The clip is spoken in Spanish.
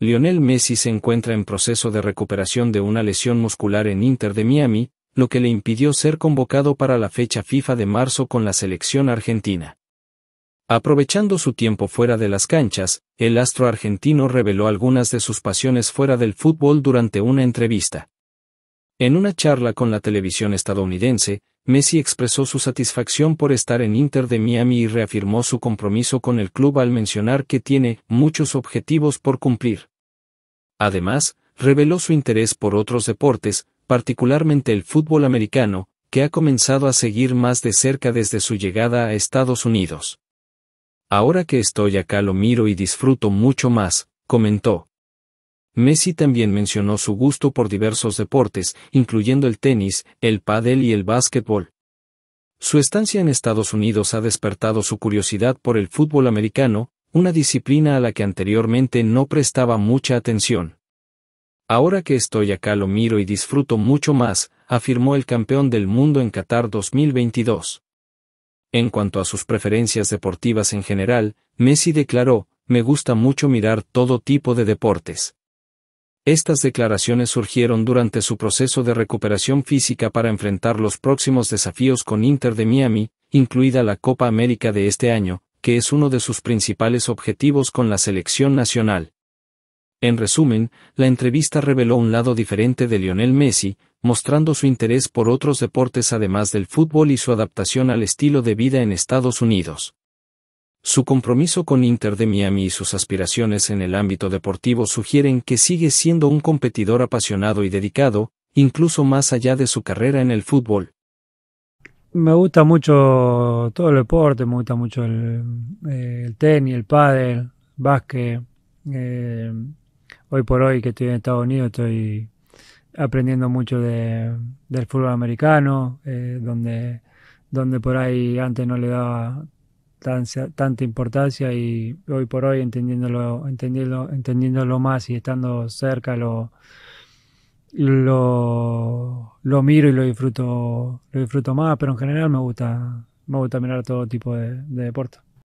Lionel Messi se encuentra en proceso de recuperación de una lesión muscular en Inter de Miami, lo que le impidió ser convocado para la fecha FIFA de marzo con la selección argentina. Aprovechando su tiempo fuera de las canchas, el astro argentino reveló algunas de sus pasiones fuera del fútbol durante una entrevista. En una charla con la televisión estadounidense, Messi expresó su satisfacción por estar en Inter de Miami y reafirmó su compromiso con el club al mencionar que tiene muchos objetivos por cumplir. Además, reveló su interés por otros deportes, particularmente el fútbol americano, que ha comenzado a seguir más de cerca desde su llegada a Estados Unidos. Ahora que estoy acá lo miro y disfruto mucho más, comentó. Messi también mencionó su gusto por diversos deportes, incluyendo el tenis, el pádel y el básquetbol. Su estancia en Estados Unidos ha despertado su curiosidad por el fútbol americano, una disciplina a la que anteriormente no prestaba mucha atención. Ahora que estoy acá lo miro y disfruto mucho más, afirmó el campeón del mundo en Qatar 2022. En cuanto a sus preferencias deportivas en general, Messi declaró, me gusta mucho mirar todo tipo de deportes. Estas declaraciones surgieron durante su proceso de recuperación física para enfrentar los próximos desafíos con Inter de Miami, incluida la Copa América de este año, que es uno de sus principales objetivos con la selección nacional. En resumen, la entrevista reveló un lado diferente de Lionel Messi, mostrando su interés por otros deportes además del fútbol y su adaptación al estilo de vida en Estados Unidos. Su compromiso con Inter de Miami y sus aspiraciones en el ámbito deportivo sugieren que sigue siendo un competidor apasionado y dedicado, incluso más allá de su carrera en el fútbol. Me gusta mucho todo el deporte, me gusta mucho el, eh, el tenis, el pádel, básquet. Eh, hoy por hoy que estoy en Estados Unidos estoy aprendiendo mucho del fútbol americano, eh, donde, donde por ahí antes no le daba tanta importancia y hoy por hoy entendiéndolo, entendiéndolo, entendiéndolo más y estando cerca lo, lo, miro y lo disfruto, lo disfruto más, pero en general me gusta, me gusta mirar todo tipo de, deportes.